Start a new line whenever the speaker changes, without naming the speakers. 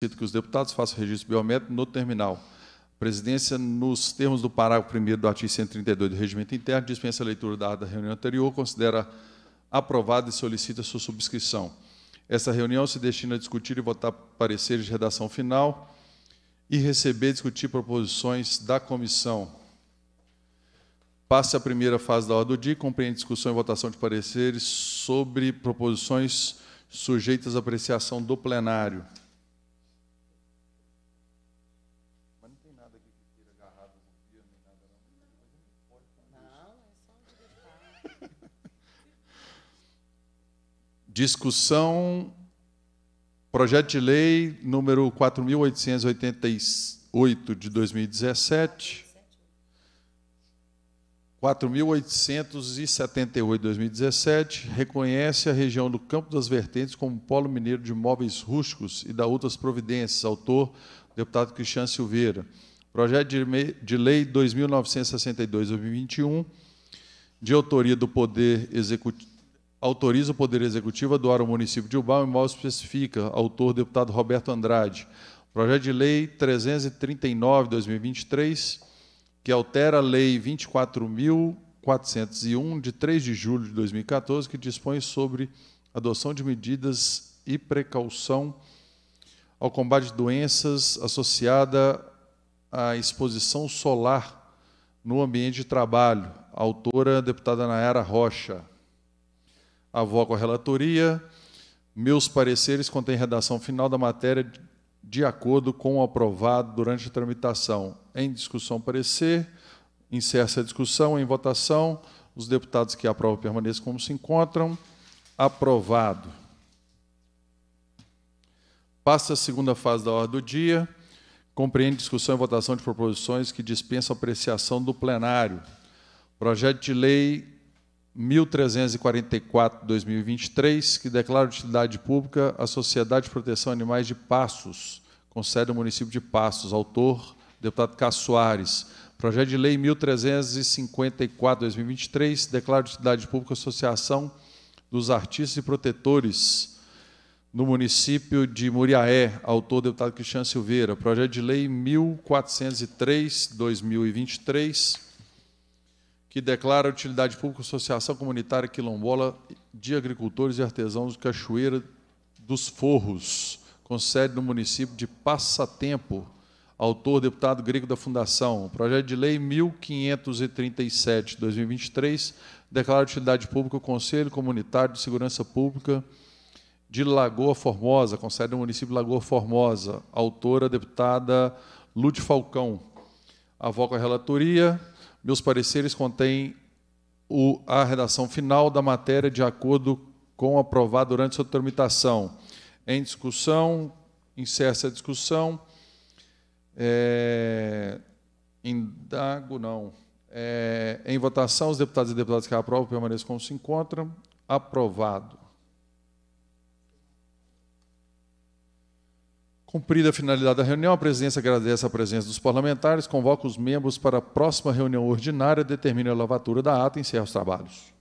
Cito que os deputados façam registro biométrico no terminal. presidência, nos termos do parágrafo 1 do artigo 132 do Regimento Interno, dispensa a leitura da da reunião anterior, considera aprovada e solicita sua subscrição. Essa reunião se destina a discutir e votar pareceres de redação final e receber e discutir proposições da comissão. Passe a primeira fase da ordem do dia, compreende discussão e votação de pareceres sobre proposições sujeitas à apreciação do plenário. Discussão, projeto de lei número 4.888 de 2017. 4.878 2017 reconhece a região do Campo das Vertentes como polo mineiro de imóveis rústicos e da outras providências. Autor, deputado Cristiano Silveira. Projeto de Lei 2962-2021, de autoria do Poder Executivo autoriza o Poder Executivo a doar ao município de Ubal, em mal especifica, autor deputado Roberto Andrade. Projeto de Lei 339, 2023, que altera a Lei 24.401, de 3 de julho de 2014, que dispõe sobre adoção de medidas e precaução ao combate de doenças associada à exposição solar no ambiente de trabalho. Autora, deputada Nayara Rocha. Avoco a relatoria. Meus pareceres contêm redação final da matéria de acordo com o aprovado durante a tramitação. Em discussão, parecer. Encerra a discussão. Em votação, os deputados que aprovam permaneçam como se encontram. Aprovado. Passa a segunda fase da ordem do dia. Compreende discussão e votação de proposições que dispensam apreciação do plenário. Projeto de lei 1344-2023, que declara de utilidade pública a Sociedade de Proteção Animais de Passos, com sede no município de Passos, autor, deputado Cássio Soares. Projeto de Lei 1354-2023, declara de utilidade pública a Associação dos Artistas e Protetores no município de Muriaé, autor deputado Cristiano Silveira. Projeto de Lei 1403-2023, que declara utilidade pública Associação Comunitária Quilombola de Agricultores e Artesãos de Cachoeira dos Forros, com sede no município de Passatempo. Autor, deputado grego da Fundação. Projeto de Lei 1537, 2023, declara utilidade pública o Conselho Comunitário de Segurança Pública de Lagoa Formosa, com sede no município de Lagoa Formosa. Autora, deputada Lute Falcão. Avoco a relatoria. Meus pareceres contêm o, a redação final da matéria de acordo com o aprovado durante sua tramitação. Em discussão, encerra a discussão. É, indago, não. É, em votação, os deputados e deputadas que aprovam permaneçam como se encontram. Aprovado. Cumprida a finalidade da reunião, a presidência agradece a presença dos parlamentares, convoca os membros para a próxima reunião ordinária, determina a lavatura da ata e encerra os trabalhos.